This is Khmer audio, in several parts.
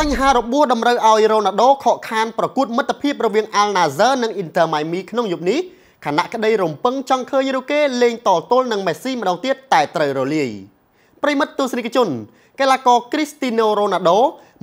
បញ្ហារបួសតម្រូវឲ្យរ៉ូណាល់ដូ ខកខានប្រកួតមិត្តភាពរវាង Al Nassr និង Inter Miami ក្នុងយប់នេះខណៈក្តីរំពឹងចង់ឃើញរូគេ លេងតទល់នឹង Messi ម្ដងទៀតតែត្រូវរលាយប្រិមិត្តទស្សនិកជនកីឡាករ Cristiano Ronaldo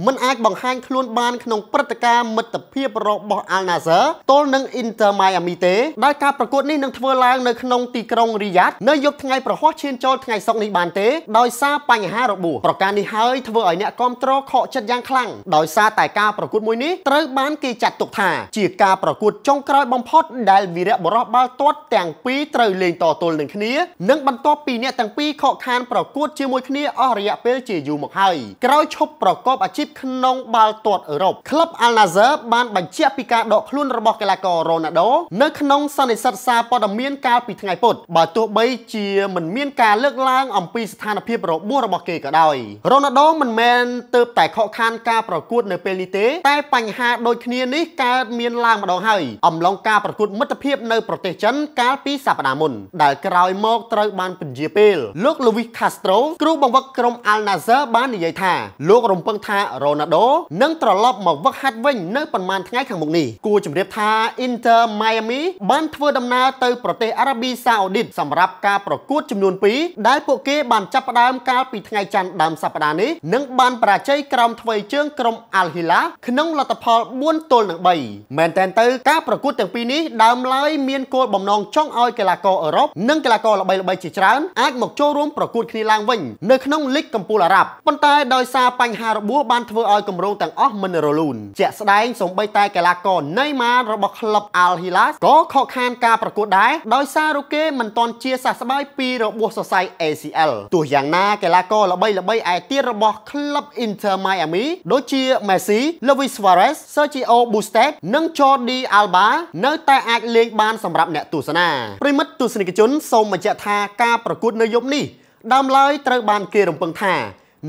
មិនអាចបង្ហាញខ្លួនបានក្នុងព្រឹត្តិការណ៍មិត្តភាពរបស់ Al Nassr ទល់នឹង Inter Miami ទេដោយការប្រកួតនេះនឹងធ្វើឡើងនៅក្នុងទីក្រុង Riyadh នៅយប់ថ្ងៃប្រហ័សឈានចូលថ្ងៃសុក្រនេះបានទេដោយសារបញ្ហារបួសប្រការនេះហើយធ្វើឲ្យអ្នកគាំទ្រខកចិត្តយ៉ាងខ្លាំងដោយសារតែការប្រកួតមួយនេះត្រូវបានគេចាត់ទុកថាជាការប្រកួតចុងក្រោយបំផុតដែលវីរៈបុរសបាល់ទាត់ទាំងពីរត្រូវលេងតទល់នឹងគ្នានិងបន្ទាប់ពីអ្នកទាំងពីរខកខានប្រកួតជាមួយគ្នាអស់រយៈពេលជាយូរមកហើយក្រោយឈប់ប្រកបអាជីពក្នុងបាល់ទាត់អឺរ៉ុបក្លឹប Al Nassr បានបញ្ជាក់ពីការដកខ្លួនរបស់កីឡាករ Ronaldo នៅក្នុងសន្និសីទសារព័ត៌មានកាលពីថ្ងៃពុធបើទោះបីជាមិនមានការលើកឡើងអំពីស្ថានភាពរបួសរបស់គេក៏ដោយ Ronaldo មិនមែនទៅតែខកខានការប្រកួតនៅពេលនេះទេតែបញ្ហាដូចគ្នានេះកើតមានឡើងម្ដងហើយអំឡុងការប្រកួតមិត្តភាពនៅប្រទេសចិនកាលពីសប្ដាហ៍មុនដែលក្រោយមកត្រូវបានពន្យាពេលលោក Luis Castro គ្រូបង្វឹកក្រុម Al Nassr បាននិយាយថាលោករំពឹងថារ៉ូណាល់ដូនឹងត្រឡប់មកវឹកហាត់វិញនៅប្រហែលថ្ងៃខាងមុខនេះគួរជម្រាបថា Inter Miami បានធ្វើដំណើរទៅប្រទេសអារ៉ាប៊ីសាអូឌីតសម្រាប់ការប្រកួតចំនួន2ដែលពួកគេបានចាប់ផ្ដើមកាលពីថ្ងៃច័ន្ទដើមសប្តាហ៍នេះនិងបានបរាជ័យក្រោមថ្វីជើងក្រុម Al Hilal ក្នុងលទ្ធផល4ទល់នឹង3មែនតែនទៅការប្រកួតទាំងពីរនេះដើមឡើយមានគោលបំណងចង់ឲ្យកីឡាករអឺរ៉ុបនិងកីឡាករល្បីៗជាច្រើនអាចមកចូលរួមប្រកួតគ្នាឡើងវិញនៅក្នុងលីកកំពូលអារ៉ាប់ប៉ុន្តែដោយសារបញ្ហារបួសបានធ្វើឲ្យគម្រោងទាំងអស់មិនរលូនជាក់ស្ដែងសូម្បីតែកីឡាករណេម៉ារបស់ក្លឹប Al Hilal ក៏ខកខានការប្រកួតដែរដោយសាររូបគេមិនទាន់ជាសះស្បើយពីរបួសសរសៃ ACL ទោះយ៉ាងណាកីឡាករល្បីល្បីឯទៀតរបស់ក្លឹប Inter Miami ដូចជា Messi, Luis Suarez, Sergio Busquets និង Jordi Alba នៅតែអាចលេងបានសម្រាប់អ្នកទស្សនាប្រិមិត្តទស្សនិកជនសូមបញ្ជាក់ថាការប្រកួតនៅយប់នេះដើមឡើយត្រូវបានគេរំពឹងថា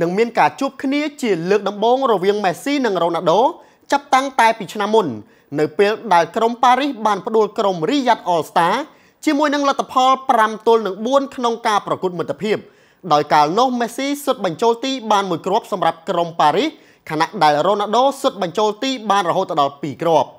នឹងមានការជួបគ្នាជាលើកដំបូងរវាងមេស៊ីនិងរ៉ូណាល់ដូចាប់តាំងតែពីឆ្នាំមុន នៅពេលដែលក្រុមប៉ារីសបានផ្ដួល ក្រុមរីយ៉ាត់អលស្តាជាមួយនឹងលទ្ធផល5ទល់នឹង4ក្នុងការប្រកួតមិត្តភាពដោយកាលនោះមេស៊ីសុទ្ធបញ្ចូលទីបានមួយគ្រាប់សម្រាប់ក្រុមប៉ារីសខណៈដែលរ៉ូណាល់ដូសុទ្ធបញ្ចូលទីបានរហូតដល់2គ្រាប់